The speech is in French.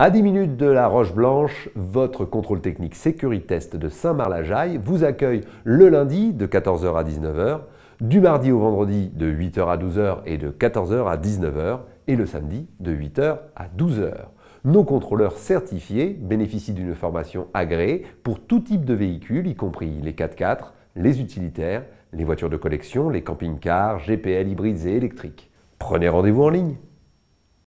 À 10 minutes de la Roche Blanche, votre contrôle technique test de saint mar jaille vous accueille le lundi de 14h à 19h, du mardi au vendredi de 8h à 12h et de 14h à 19h, et le samedi de 8h à 12h. Nos contrôleurs certifiés bénéficient d'une formation agréée pour tout type de véhicules, y compris les 4x4, les utilitaires, les voitures de collection, les camping-cars, GPL hybrides et électriques. Prenez rendez-vous en ligne.